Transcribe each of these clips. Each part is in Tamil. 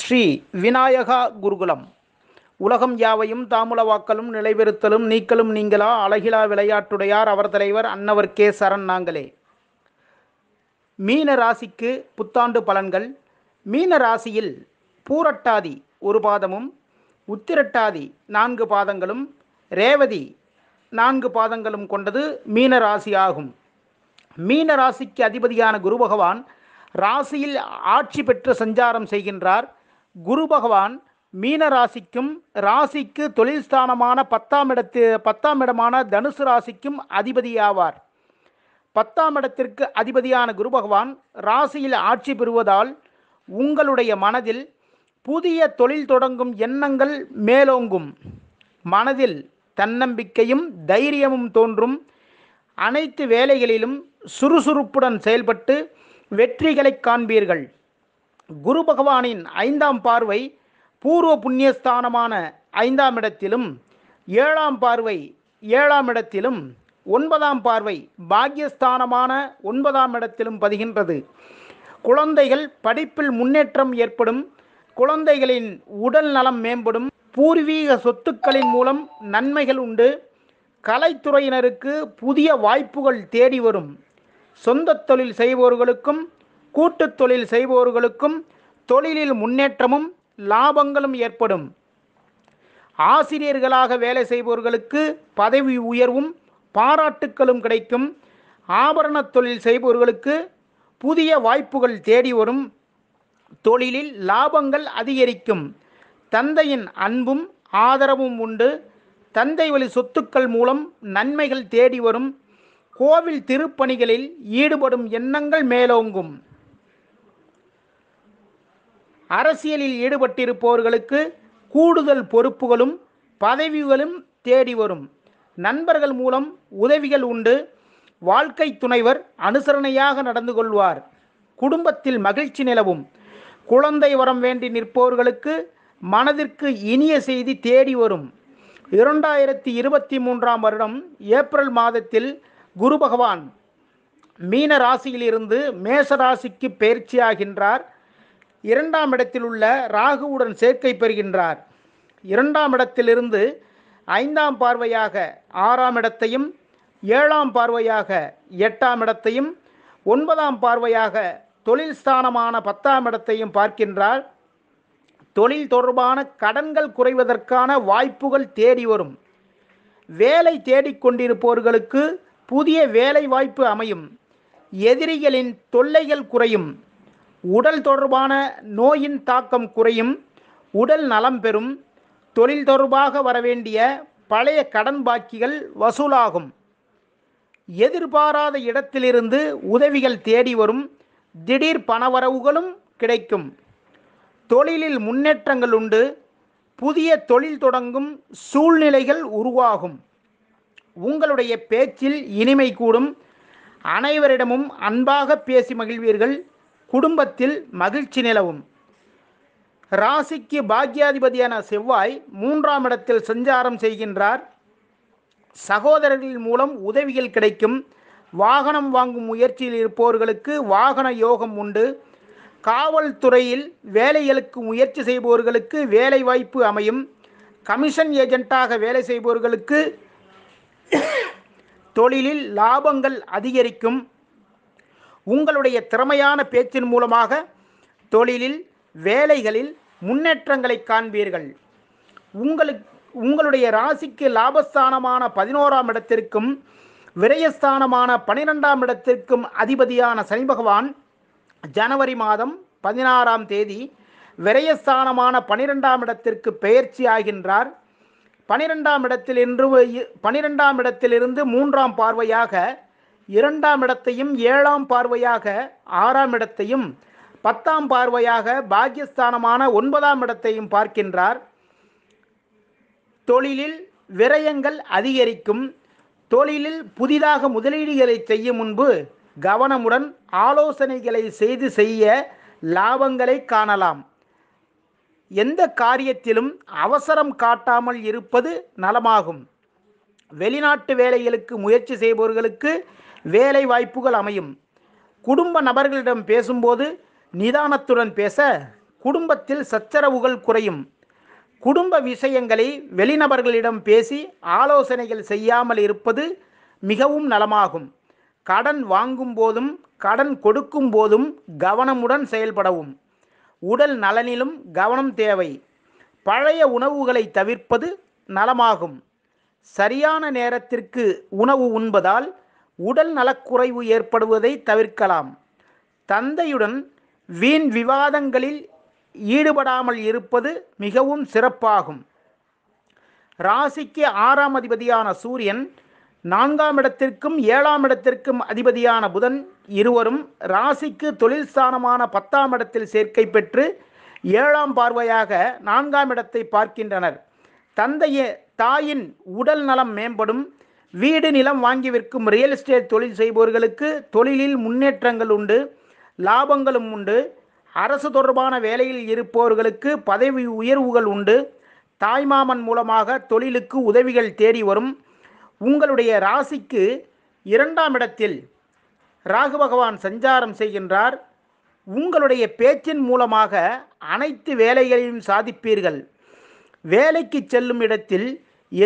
ஸ்ரீ விநாயகா குருகுலம் உலகம் யாவையும் தாமுலவாக்கலும் நிலைபெறுத்தலும் நீக்கலும் நீங்களா அழகிலா விளையாட்டுடையார் அவர் தலைவர் அன்னவர் கே சரண் நாங்களே மீன ராசிக்கு புத்தாண்டு பலன்கள் மீன ராசியில் பூரட்டாதி ஒரு பாதமும் உத்திரட்டாதி நான்கு பாதங்களும் ரேவதி நான்கு பாதங்களும் கொண்டது மீன ராசி ஆகும் மீன ராசிக்கு அதிபதியான குரு பகவான் ராசியில் ஆட்சி பெற்று சஞ்சாரம் செய்கின்றார் குரு பகவான் மீன ராசிக்கும் ராசிக்கு தொழில் ஸ்தானமான பத்தாம் இடத்து பத்தாம் இடமான தனுசு ராசிக்கும் அதிபதியாவார் பத்தாம் இடத்திற்கு அதிபதியான குரு பகவான் ராசியில் ஆட்சி பெறுவதால் உங்களுடைய மனதில் புதிய தொழில் தொடங்கும் எண்ணங்கள் மேலோங்கும் மனதில் தன்னம்பிக்கையும் தைரியமும் தோன்றும் அனைத்து வேலைகளிலும் சுறுசுறுப்புடன் செயல்பட்டு வெற்றிகளை காண்பீர்கள் குரு பகவானின் ஐந்தாம் பார்வை பூர்வ புண்ணியஸ்தானமான ஐந்தாம் இடத்திலும் ஏழாம் பார்வை ஏழாம் இடத்திலும் ஒன்பதாம் பார்வை பாக்யஸ்தானமான ஒன்பதாம் இடத்திலும் பதிகின்றது குழந்தைகள் படிப்பில் முன்னேற்றம் ஏற்படும் குழந்தைகளின் உடல் நலம் மேம்படும் பூர்வீக சொத்துக்களின் மூலம் நன்மைகள் உண்டு கலைத்துறையினருக்கு புதிய வாய்ப்புகள் தேடி வரும் சொந்த தொழில் செய்பவர்களுக்கும் கூட்டு தொழில் செய்பவர்களுக்கும் தொழிலில் முன்னேற்றமும் லாபங்களும் ஏற்படும் ஆசிரியர்களாக வேலை செய்பவர்களுக்கு பதவி உயர்வும் பாராட்டுக்களும் கிடைக்கும் ஆபரண தொழில் செய்பவர்களுக்கு புதிய வாய்ப்புகள் தேடி வரும் தொழிலில் லாபங்கள் அதிகரிக்கும் தந்தையின் அன்பும் ஆதரவும் உண்டு தந்தை வழி சொத்துக்கள் மூலம் நன்மைகள் தேடி வரும் கோவில் திருப்பணிகளில் ஈடுபடும் எண்ணங்கள் மேலோங்கும் அரசியலில் ஈடுபட்டிருப்பவர்களுக்கு கூடுதல் பொறுப்புகளும் பதவிகளும் தேடி வரும் நண்பர்கள் மூலம் உதவிகள் உண்டு வாழ்க்கை துணைவர் அனுசரணையாக நடந்து கொள்வார் குடும்பத்தில் மகிழ்ச்சி நிலவும் குழந்தை வரம் வேண்டி நிற்பவர்களுக்கு மனதிற்கு இனிய செய்தி தேடி வரும் இரண்டாயிரத்தி இருபத்தி மூன்றாம் வருடம் ஏப்ரல் மாதத்தில் குரு பகவான் மீன ராசியிலிருந்து மேச ராசிக்கு பயிற்சியாகின்றார் இரண்டாம் இடத்தில் உள்ள ராகுவுடன் சேர்க்கை பெறுகின்றார் இரண்டாம் இடத்திலிருந்து ஐந்தாம் பார்வையாக ஆறாம் இடத்தையும் ஏழாம் பார்வையாக எட்டாம் இடத்தையும் ஒன்பதாம் பார்வையாக தொழில் ஸ்தானமான பத்தாம் இடத்தையும் பார்க்கின்றால் தொழில் தொடர்பான கடன்கள் குறைவதற்கான வாய்ப்புகள் தேடி வரும் வேலை தேடிக்கொண்டிருப்பவர்களுக்கு புதிய வேலை வாய்ப்பு அமையும் எதிரிகளின் தொல்லைகள் குறையும் உடல் தொடர்பான நோயின் தாக்கம் குறையும் உடல் நலம் பெறும் தொழில் தொடர்பாக வரவேண்டிய பழைய கடன் பாக்கிகள் வசூலாகும் எதிர்பாராத இடத்திலிருந்து உதவிகள் தேடி வரும் திடீர் பணவரவுகளும் கிடைக்கும் தொழிலில் முன்னேற்றங்கள் உண்டு புதிய தொழில் தொடங்கும் சூழ்நிலைகள் உருவாகும் உங்களுடைய பேச்சில் இனிமை கூடும் அனைவரிடமும் அன்பாக பேசி மகிழ்வீர்கள் குடும்பத்தில் மகிழ்ச்சி நிலவும் ராசிக்கு பாக்யாதிபதியான செவ்வாய் மூன்றாம் இடத்தில் சஞ்சாரம் செய்கின்றார் சகோதரர்களின் மூலம் உதவிகள் கிடைக்கும் வாகனம் வாங்கும் முயற்சியில் இருப்பவர்களுக்கு வாகன யோகம் உண்டு காவல்துறையில் வேலைகளுக்கு முயற்சி செய்பவர்களுக்கு வேலை வாய்ப்பு அமையும் கமிஷன் ஏஜென்ட்டாக வேலை செய்பவர்களுக்கு தொழிலில் லாபங்கள் அதிகரிக்கும் உங்களுடைய திறமையான பேச்சின் மூலமாக தொழிலில் வேலைகளில் முன்னேற்றங்களை காண்பீர்கள் உங்களுக்கு உங்களுடைய ராசிக்கு லாபஸ்தானமான பதினோராம் இடத்திற்கும் விரயஸ்தானமான பனிரெண்டாம் இடத்திற்கும் அதிபதியான சனி பகவான் ஜனவரி மாதம் பதினாறாம் தேதி விரயஸ்தானமான பனிரெண்டாம் இடத்திற்கு பெயர்ச்சி ஆகின்றார் பனிரெண்டாம் இடத்தில் இன்று பனிரெண்டாம் இடத்திலிருந்து மூன்றாம் பார்வையாக இரண்டாம் இடத்தையும் ஏழாம் பார்வையாக ஆறாம் இடத்தையும் பத்தாம் பார்வையாக பாக்கியஸ்தானமான ஒன்பதாம் இடத்தையும் பார்க்கின்றார் தொழிலில் விரயங்கள் அதிகரிக்கும் தொழிலில் புதிதாக முதலீடுகளை செய்யும் முன்பு கவனமுடன் ஆலோசனைகளை செய்து செய்ய லாபங்களை காணலாம் எந்த காரியத்திலும் அவசரம் காட்டாமல் இருப்பது நலமாகும் வெளிநாட்டு வேலைகளுக்கு முயற்சி செய்பவர்களுக்கு வேலை வாய்ப்புகள் அமையும் குடும்ப நபர்களிடம் பேசும்போது நிதானத்துடன் பேச குடும்பத்தில் சச்சரவுகள் குறையும் குடும்ப விஷயங்களை வெளிநபர்களிடம் பேசி ஆலோசனைகள் செய்யாமல் இருப்பது மிகவும் நலமாகும் கடன் வாங்கும் போதும் கடன் கொடுக்கும் போதும் கவனமுடன் செயல்படவும் உடல் நலனிலும் கவனம் தேவை பழைய உணவுகளை தவிர்ப்பது நலமாகும் சரியான நேரத்திற்கு உணவு உண்பதால் உடல் நலக்குறைவு ஏற்படுவதை தவிர்க்கலாம் தந்தையுடன் வீண் விவாதங்களில் ஈடுபடாமல் இருப்பது மிகவும் சிறப்பாகும் ராசிக்கு ஆறாம் அதிபதியான சூரியன் நான்காம் இடத்திற்கும் ஏழாம் இடத்திற்கும் அதிபதியான புதன் இருவரும் ராசிக்கு தொழில் ஸ்தானமான பத்தாம் இடத்தில் சேர்க்கை பெற்று ஏழாம் பார்வையாக நான்காம் இடத்தை பார்க்கின்றனர் தந்தைய தாயின் உடல் நலம் மேம்படும் வீடு நிலம் வாங்கி விற்கும் ரியல் எஸ்டேட் தொழில் செய்பவர்களுக்கு தொழிலில் முன்னேற்றங்கள் உண்டு லாபங்களும் உண்டு அரசு தொடர்பான வேலையில் இருப்பவர்களுக்கு பதவி உயர்வுகள் உண்டு தாய்மாமன் மூலமாக தொழிலுக்கு உதவிகள் தேடி வரும் உங்களுடைய ராசிக்கு இரண்டாம் இடத்தில் ராகு பகவான் சஞ்சாரம் செய்கின்றார் உங்களுடைய பேச்சின் மூலமாக அனைத்து வேலைகளையும் சாதிப்பீர்கள் வேலைக்கு செல்லும் இடத்தில்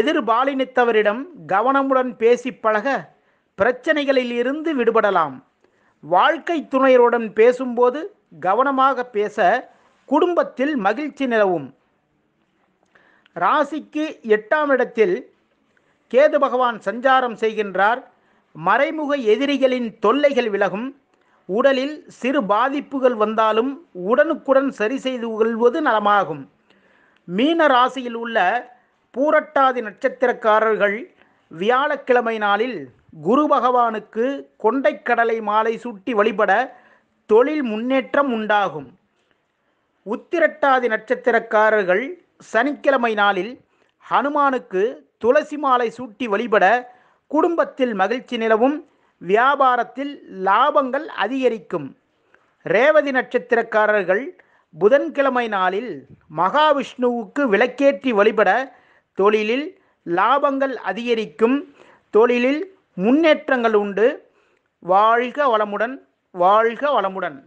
எதிர்பாலினித்தவரிடம் கவனமுடன் பேசி பழக பிரச்சனைகளில் இருந்து விடுபடலாம் வாழ்க்கை துணையருடன் பேசும்போது கவனமாக பேச குடும்பத்தில் மகிழ்ச்சி நிலவும் ராசிக்கு எட்டாம் இடத்தில் கேது பகவான் சஞ்சாரம் செய்கின்றார் மறைமுக எதிரிகளின் தொல்லைகள் விலகும் உடலில் சிறு பாதிப்புகள் வந்தாலும் உடனுக்குடன் சரி செய்து கொள்வது நலமாகும் மீன ராசியில் உள்ள பூரட்டாதி நட்சத்திரக்காரர்கள் வியாழக்கிழமை நாளில் குரு பகவானுக்கு கொண்டைக்கடலை மாலை சூட்டி வழிபட தொழில் முன்னேற்றம் உண்டாகும் உத்திரட்டாதி நட்சத்திரக்காரர்கள் சனிக்கிழமை நாளில் ஹனுமானுக்கு துளசி மாலை சூட்டி வழிபட குடும்பத்தில் மகிழ்ச்சி நிலவும் வியாபாரத்தில் லாபங்கள் அதிகரிக்கும் ரேவதி நட்சத்திரக்காரர்கள் புதன்கிழமை நாளில் மகாவிஷ்ணுவுக்கு விளக்கேற்றி வழிபட தொழிலில் லாபங்கள் அதிகரிக்கும் தொழிலில் முன்னேற்றங்கள் உண்டு வாழ்க வளமுடன் வாழ்க வளமுடன்